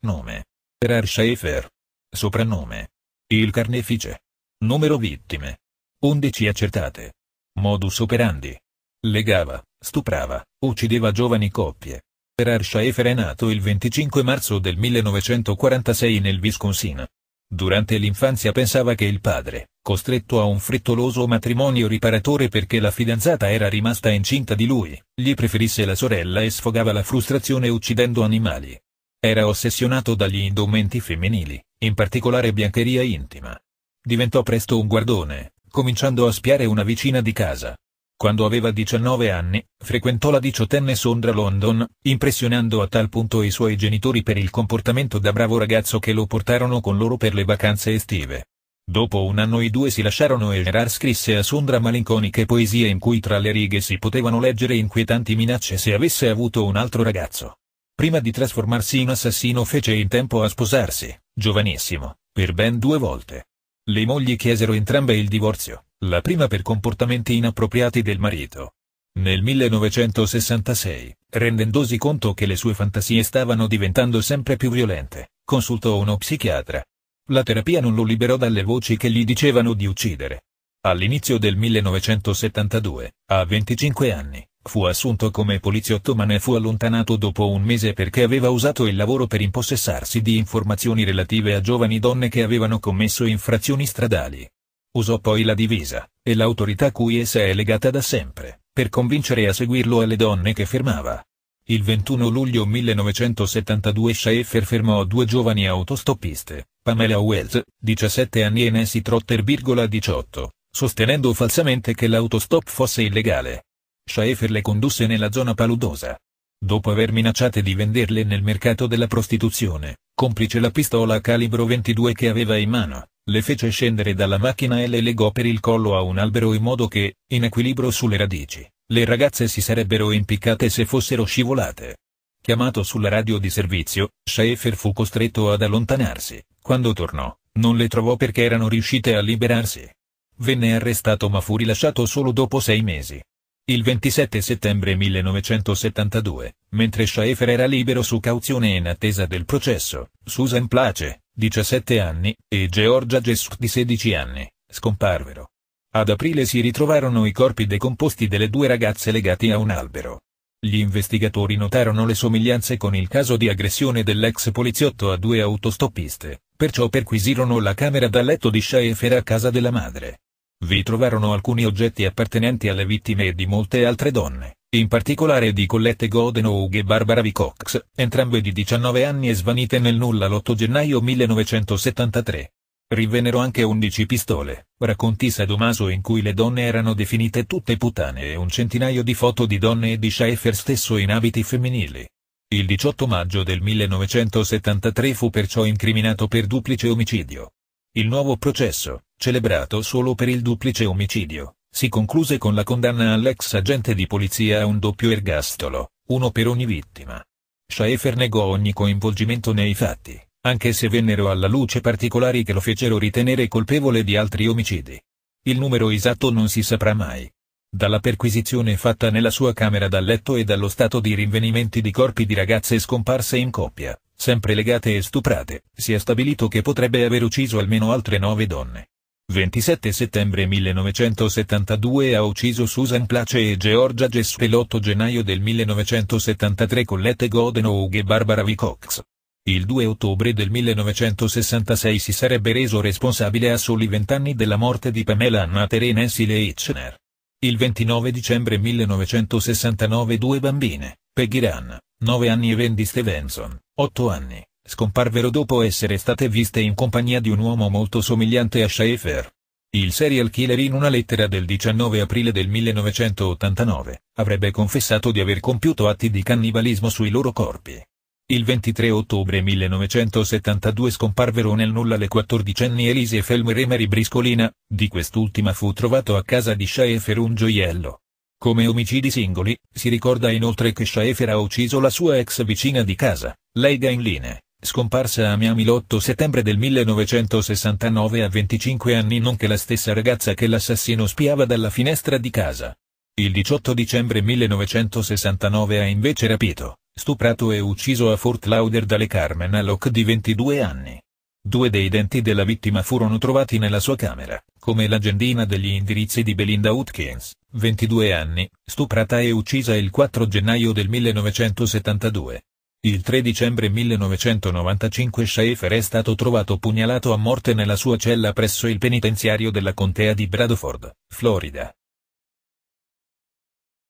Nome. Perer Schaefer. Soprannome. Il carnefice. Numero vittime. 11 accertate. Modus operandi. Legava, stuprava, uccideva giovani coppie. Perer Schaefer è nato il 25 marzo del 1946 nel Wisconsin. Durante l'infanzia pensava che il padre, costretto a un frettoloso matrimonio riparatore perché la fidanzata era rimasta incinta di lui, gli preferisse la sorella e sfogava la frustrazione uccidendo animali. Era ossessionato dagli indumenti femminili, in particolare biancheria intima. Diventò presto un guardone, cominciando a spiare una vicina di casa. Quando aveva 19 anni, frequentò la diciottenne Sondra London, impressionando a tal punto i suoi genitori per il comportamento da bravo ragazzo che lo portarono con loro per le vacanze estive. Dopo un anno i due si lasciarono e Gerard scrisse a Sondra malinconiche poesie in cui tra le righe si potevano leggere inquietanti minacce se avesse avuto un altro ragazzo prima di trasformarsi in assassino fece in tempo a sposarsi, giovanissimo, per ben due volte. Le mogli chiesero entrambe il divorzio, la prima per comportamenti inappropriati del marito. Nel 1966, rendendosi conto che le sue fantasie stavano diventando sempre più violente, consultò uno psichiatra. La terapia non lo liberò dalle voci che gli dicevano di uccidere. All'inizio del 1972, a 25 anni, Fu assunto come poliziotto ma ne fu allontanato dopo un mese perché aveva usato il lavoro per impossessarsi di informazioni relative a giovani donne che avevano commesso infrazioni stradali. Usò poi la divisa, e l'autorità cui essa è legata da sempre, per convincere a seguirlo alle donne che fermava. Il 21 luglio 1972 Schaeffer fermò due giovani autostoppiste, Pamela Wells, 17 anni e Nancy Trotter, 18, sostenendo falsamente che l'autostop fosse illegale. Schaefer le condusse nella zona paludosa. Dopo aver minacciate di venderle nel mercato della prostituzione, complice la pistola a calibro 22 che aveva in mano, le fece scendere dalla macchina e le legò per il collo a un albero in modo che, in equilibrio sulle radici, le ragazze si sarebbero impiccate se fossero scivolate. Chiamato sulla radio di servizio, Schaefer fu costretto ad allontanarsi, quando tornò, non le trovò perché erano riuscite a liberarsi. Venne arrestato ma fu rilasciato solo dopo sei mesi. Il 27 settembre 1972, mentre Schaefer era libero su cauzione in attesa del processo, Susan Place, 17 anni, e Georgia Jesuc di 16 anni, scomparvero. Ad aprile si ritrovarono i corpi decomposti delle due ragazze legati a un albero. Gli investigatori notarono le somiglianze con il caso di aggressione dell'ex poliziotto a due autostoppiste, perciò perquisirono la camera da letto di Schaefer a casa della madre. Vi trovarono alcuni oggetti appartenenti alle vittime e di molte altre donne, in particolare di Collette Godenhoug e Barbara Vicox, entrambe di 19 anni e svanite nel nulla l'8 gennaio 1973. Rivennero anche 11 pistole, racconti Sadomaso in cui le donne erano definite tutte puttane e un centinaio di foto di donne e di Schaeffer stesso in abiti femminili. Il 18 maggio del 1973 fu perciò incriminato per duplice omicidio. Il nuovo processo, celebrato solo per il duplice omicidio, si concluse con la condanna all'ex agente di polizia a un doppio ergastolo, uno per ogni vittima. Schaefer negò ogni coinvolgimento nei fatti, anche se vennero alla luce particolari che lo fecero ritenere colpevole di altri omicidi. Il numero esatto non si saprà mai. Dalla perquisizione fatta nella sua camera da letto e dallo stato di rinvenimenti di corpi di ragazze scomparse in coppia, sempre legate e stuprate, si è stabilito che potrebbe aver ucciso almeno altre nove donne. 27 settembre 1972 ha ucciso Susan Place e Georgia Jessup e l'8 gennaio del 1973 Colette Godenough e Barbara V. Cox. Il 2 ottobre del 1966 si sarebbe reso responsabile a soli vent'anni della morte di Pamela Anna Terence Hitchner. Il 29 dicembre 1969 due bambine, Peggy Run 9 anni e Randy Stevenson, 8 anni, scomparvero dopo essere state viste in compagnia di un uomo molto somigliante a Schaefer. Il serial killer in una lettera del 19 aprile del 1989, avrebbe confessato di aver compiuto atti di cannibalismo sui loro corpi. Il 23 ottobre 1972 scomparvero nel nulla le 14 quattordicenni Elise Felmer e Mary Briscolina, di quest'ultima fu trovato a casa di Schaefer un gioiello, come omicidi singoli, si ricorda inoltre che Schaefer ha ucciso la sua ex vicina di casa, Leida Inline, scomparsa a Miami l'8 settembre del 1969 a 25 anni nonché la stessa ragazza che l'assassino spiava dalla finestra di casa. Il 18 dicembre 1969 ha invece rapito, stuprato e ucciso a Fort Lauderdale Carmen Alloc di 22 anni. Due dei denti della vittima furono trovati nella sua camera, come l'agendina degli indirizzi di Belinda Hopkins. 22 anni, stuprata e uccisa il 4 gennaio del 1972. Il 3 dicembre 1995 Schaefer è stato trovato pugnalato a morte nella sua cella presso il penitenziario della contea di Bradford, Florida.